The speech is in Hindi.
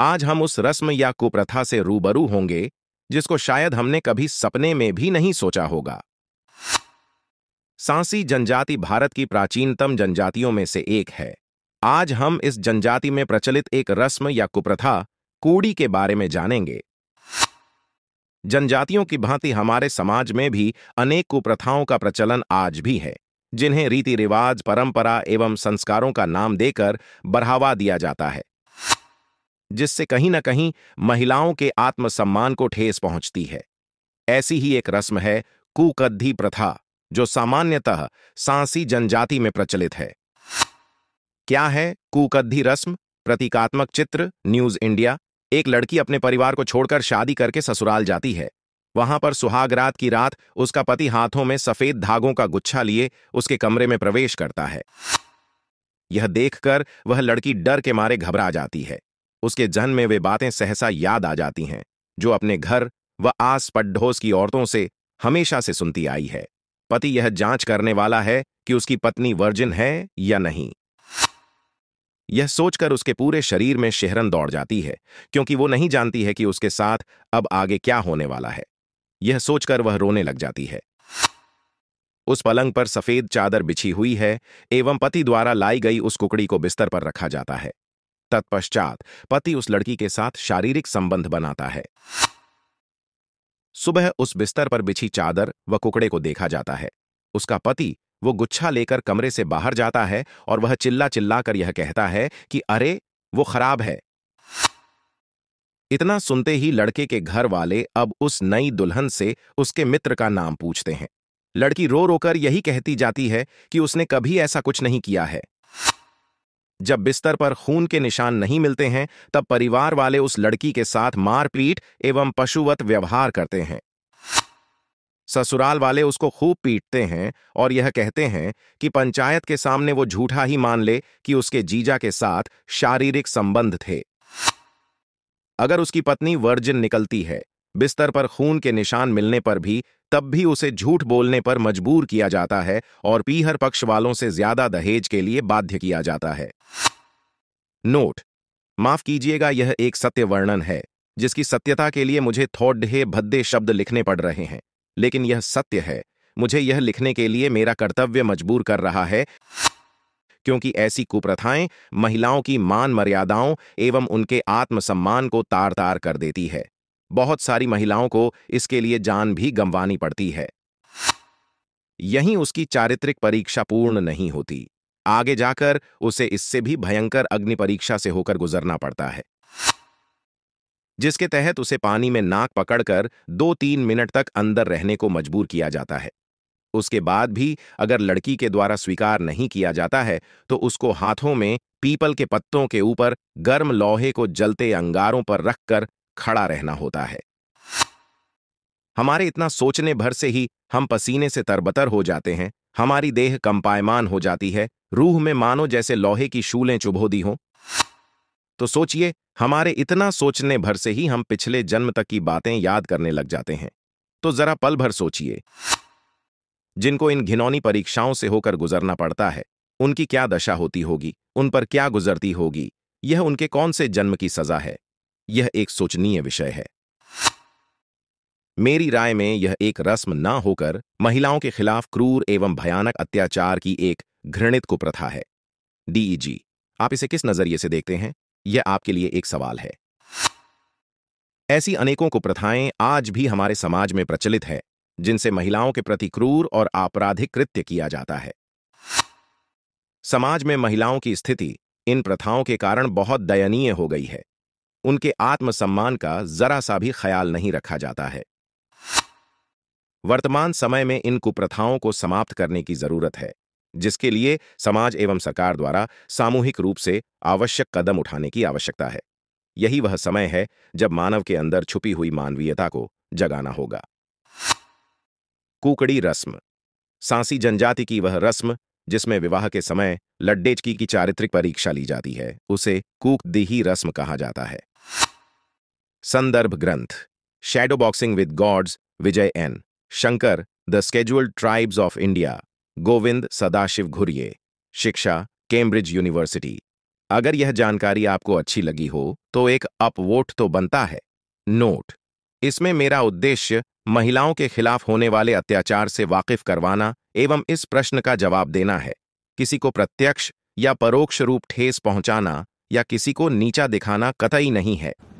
आज हम उस रस्म या कुप्रथा से रूबरू होंगे जिसको शायद हमने कभी सपने में भी नहीं सोचा होगा सांसी जनजाति भारत की प्राचीनतम जनजातियों में से एक है आज हम इस जनजाति में प्रचलित एक रस्म या कुप्रथा कूड़ी के बारे में जानेंगे जनजातियों की भांति हमारे समाज में भी अनेक कुप्रथाओं का प्रचलन आज भी है जिन्हें रीति रिवाज परंपरा एवं संस्कारों का नाम देकर बढ़ावा दिया जाता है जिससे कहीं ना कहीं महिलाओं के आत्मसम्मान को ठेस पहुंचती है ऐसी ही एक रस्म है कुकद्धि प्रथा जो सामान्यतः सांसी जनजाति में प्रचलित है क्या है कुकद्धि रस्म प्रतीकात्मक चित्र न्यूज इंडिया एक लड़की अपने परिवार को छोड़कर शादी करके ससुराल जाती है वहां पर सुहागरात की रात उसका पति हाथों में सफेद धागों का गुच्छा लिए उसके कमरे में प्रवेश करता है यह देखकर वह लड़की डर के मारे घबरा जाती है उसके जहन में वे बातें सहसा याद आ जाती हैं जो अपने घर व आस पड़ोस की औरतों से हमेशा से सुनती आई है पति यह जांच करने वाला है कि उसकी पत्नी वर्जिन है या नहीं यह सोचकर उसके पूरे शरीर में शेहरन दौड़ जाती है क्योंकि वो नहीं जानती है कि उसके साथ अब आगे क्या होने वाला है यह सोचकर वह रोने लग जाती है उस पलंग पर सफेद चादर बिछी हुई है एवं पति द्वारा लाई गई उस कुकड़ी को बिस्तर पर रखा जाता है तत्पश्चात पति उस लड़की के साथ शारीरिक संबंध बनाता है सुबह उस बिस्तर पर बिछी चादर व कुकड़े को देखा जाता है उसका पति वो गुच्छा लेकर कमरे से बाहर जाता है और वह चिल्ला चिल्ला कर यह कहता है कि अरे वो खराब है इतना सुनते ही लड़के के घर वाले अब उस नई दुल्हन से उसके मित्र का नाम पूछते हैं लड़की रो रोकर यही कहती जाती है कि उसने कभी ऐसा कुछ नहीं किया है जब बिस्तर पर खून के निशान नहीं मिलते हैं तब परिवार वाले उस लड़की के साथ मारपीट एवं पशुवत व्यवहार करते हैं ससुराल वाले उसको खूब पीटते हैं और यह कहते हैं कि पंचायत के सामने वो झूठा ही मान ले कि उसके जीजा के साथ शारीरिक संबंध थे अगर उसकी पत्नी वर्जिन निकलती है बिस्तर पर खून के निशान मिलने पर भी तब भी उसे झूठ बोलने पर मजबूर किया जाता है और पीहर पक्ष वालों से ज्यादा दहेज के लिए बाध्य किया जाता है नोट माफ कीजिएगा यह एक सत्य वर्णन है जिसकी सत्यता के लिए मुझे थोड़े भद्दे शब्द लिखने पड़ रहे हैं लेकिन यह सत्य है मुझे यह लिखने के लिए मेरा कर्तव्य मजबूर कर रहा है क्योंकि ऐसी कुप्रथाएं महिलाओं की मान मर्यादाओं एवं उनके आत्मसम्मान को तार तार कर देती है बहुत सारी महिलाओं को इसके लिए जान भी गंवानी पड़ती है यहीं उसकी चारित्रिक परीक्षा पूर्ण नहीं होती आगे जाकर उसे इससे भी भयंकर अग्नि परीक्षा से होकर गुजरना पड़ता है जिसके तहत उसे पानी में नाक पकड़कर दो तीन मिनट तक अंदर रहने को मजबूर किया जाता है उसके बाद भी अगर लड़की के द्वारा स्वीकार नहीं किया जाता है तो उसको हाथों में पीपल के पत्तों के ऊपर गर्म लोहे को जलते अंगारों पर रखकर खड़ा रहना होता है हमारे इतना सोचने भर से ही हम पसीने से तरबतर हो जाते हैं हमारी देह कंपायमान हो जाती है रूह में मानो जैसे लोहे की शूलें चुभो दी हों तो सोचिए हमारे इतना सोचने भर से ही हम पिछले जन्म तक की बातें याद करने लग जाते हैं तो जरा पल भर सोचिए जिनको इन घिनौनी परीक्षाओं से होकर गुजरना पड़ता है उनकी क्या दशा होती होगी उन पर क्या गुजरती होगी यह उनके कौन से जन्म की सजा है यह एक सोचनीय विषय है मेरी राय में यह एक रस्म ना होकर महिलाओं के खिलाफ क्रूर एवं भयानक अत्याचार की एक घृणित कुप्रथा है डीईजी आप इसे किस नजरिए से देखते हैं यह आपके लिए एक सवाल है ऐसी अनेकों कुप्रथाएं आज भी हमारे समाज में प्रचलित है जिनसे महिलाओं के प्रति क्रूर और आपराधिक कृत्य किया जाता है समाज में महिलाओं की स्थिति इन प्रथाओं के कारण बहुत दयनीय हो गई है उनके आत्मसम्मान का जरा सा भी ख्याल नहीं रखा जाता है वर्तमान समय में इन कुप्रथाओं को समाप्त करने की जरूरत है जिसके लिए समाज एवं सरकार द्वारा सामूहिक रूप से आवश्यक कदम उठाने की आवश्यकता है यही वह समय है जब मानव के अंदर छुपी हुई मानवीयता को जगाना होगा कुकड़ी रस्म सांसी जनजाति की वह रस्म जिसमें विवाह के समय लड्डेचकी की चारित्रिक परीक्षा ली जाती है उसे कुकदेही रस्म कहा जाता है संदर्भ ग्रंथ shadow boxing with gods Vijay N Shankar the scheduled tribes of India Govind Sadashiv Ghurye शिक्षा कैम्ब्रिज यूनिवर्सिटी अगर यह जानकारी आपको अच्छी लगी हो तो एक अपवोट तो बनता है नोट इसमें मेरा उद्देश्य महिलाओं के खिलाफ होने वाले अत्याचार से वाकिफ करवाना एवं इस प्रश्न का जवाब देना है किसी को प्रत्यक्ष या परोक्ष रूप ठेस पहुंचाना या किसी को नीचा दिखाना कतई नहीं है